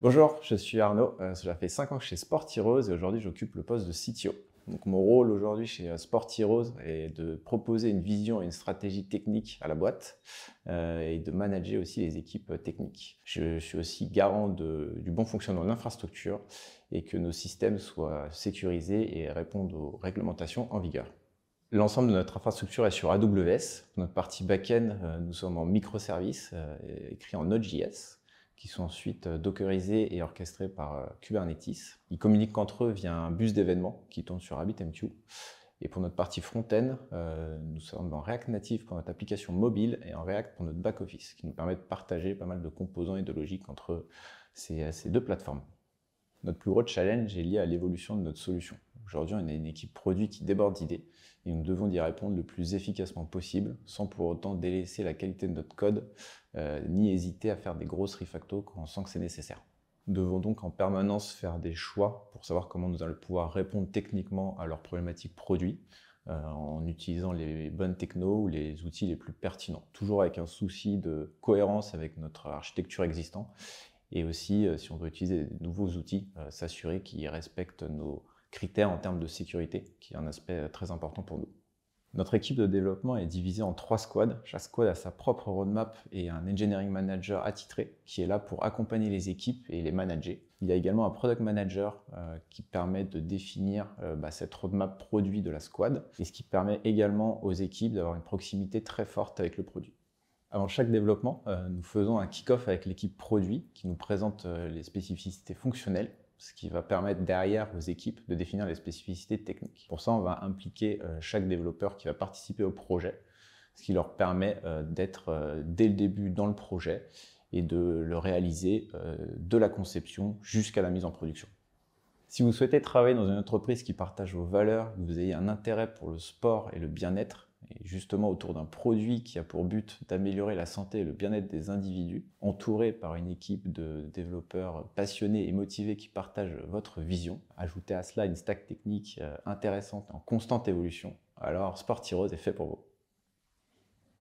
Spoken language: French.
Bonjour, je suis Arnaud. cela euh, fait 5 ans que je suis Sport Heroes et aujourd'hui j'occupe le poste de CTO. Donc mon rôle aujourd'hui chez euh, Sport Heroes est de proposer une vision et une stratégie technique à la boîte euh, et de manager aussi les équipes techniques. Je, suis aussi garant du bon fonctionnement de l'infrastructure et que nos systèmes soient sécurisés et répondent aux réglementations en vigueur. L'ensemble de notre infrastructure est sur AWS. notre partie back-end, nous sommes en microservices, écrit en Node.js qui sont ensuite euh, dockerisés et orchestrés par euh, Kubernetes. Ils communiquent entre eux via un bus d'événements qui tourne sur RabbitMQ. Et pour notre partie front-end, euh, nous sommes en React Native pour notre application mobile et en React pour notre back-office, qui nous permet de partager pas mal de composants et de logiques entre ces, ces deux plateformes. Notre plus gros challenge est lié à l'évolution de notre solution. Aujourd'hui, on a une équipe produit qui déborde d'idées et nous devons y répondre le plus efficacement possible sans pour autant délaisser la qualité de notre code euh, ni hésiter à faire des grosses refactos quand on sent que c'est nécessaire. Nous devons donc en permanence faire des choix pour savoir comment nous allons pouvoir répondre techniquement à leurs problématiques produits euh, en utilisant les bonnes technos ou les outils les plus pertinents, toujours avec un souci de cohérence avec notre architecture existante et aussi, euh, si on veut utiliser de nouveaux outils, s'assurer qu'ils respectent nos, critères en termes de sécurité, qui est un aspect euh, très important pour nous. Notre équipe de développement est divisée en trois squads. Chaque squad a sa propre roadmap et un engineering manager attitré qui est là pour accompagner les équipes et les manager. Il y a également un product manager euh, qui permet de définir euh, bah, cette roadmap produit de la squad et ce qui permet également aux équipes d'avoir une proximité très forte avec le produit. Avant chaque développement, nous faisons un kick-off avec l'équipe produit qui nous présente les spécificités fonctionnelles ce qui va permettre derrière aux équipes de définir les spécificités techniques. Pour ça, on va impliquer euh, chaque développeur qui va participer au projet, ce qui leur permet euh, d'être euh, dès le début dans le projet et de le réaliser de la conception jusqu'à la mise en production. Si vous souhaitez travailler dans une entreprise qui partage vos valeurs, que vous ayez un intérêt pour le sport et le bien-être, et justement autour d'un produit qui a pour but d'améliorer la santé et le bien-être des individus, entouré par une équipe de développeurs passionnés et motivés qui partagent votre vision, ajoutez à cela une stack technique euh, intéressante en constante évolution, alors Rose est fait pour vous.